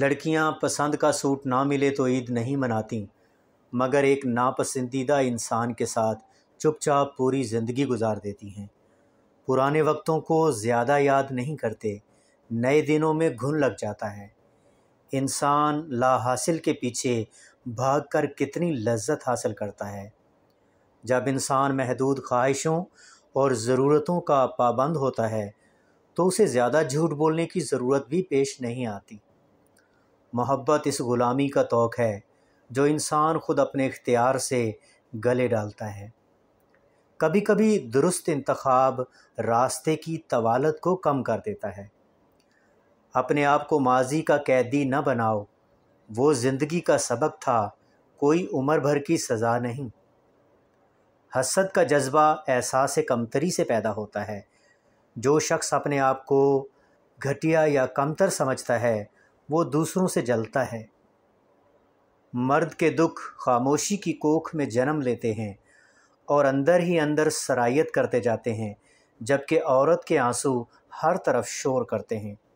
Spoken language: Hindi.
लड़कियां पसंद का सूट ना मिले तो ईद नहीं मनाती मगर एक नापसंदीदा इंसान के साथ चुपचाप पूरी ज़िंदगी गुजार देती हैं पुराने वक्तों को ज़्यादा याद नहीं करते नए दिनों में घुन लग जाता है इंसान ला हासिल के पीछे भाग कर कितनी लज्जत हासिल करता है जब इंसान महदूद ख्वाहिशों और ज़रूरतों का पाबंद होता है तो उसे ज़्यादा झूठ बोलने की ज़रूरत भी पेश नहीं आती मोहब्बत इस ग़ुलामी का तोक़ है जो इंसान ख़ुद अपने इख्तियार से गले डालता है कभी कभी दुरुस्त इंतखब रास्ते की तवालत को कम कर देता है अपने आप को माजी का कैदी न बनाओ वो ज़िंदगी का सबक था कोई उम्र भर की सज़ा नहीं हसद का जज्बा एहसास कमतरी से पैदा होता है जो शख्स अपने आप को घटिया या कमतर समझता है वो दूसरों से जलता है मर्द के दुख खामोशी की कोख में जन्म लेते हैं और अंदर ही अंदर सरायत करते जाते हैं जबकि औरत के आंसू हर तरफ शोर करते हैं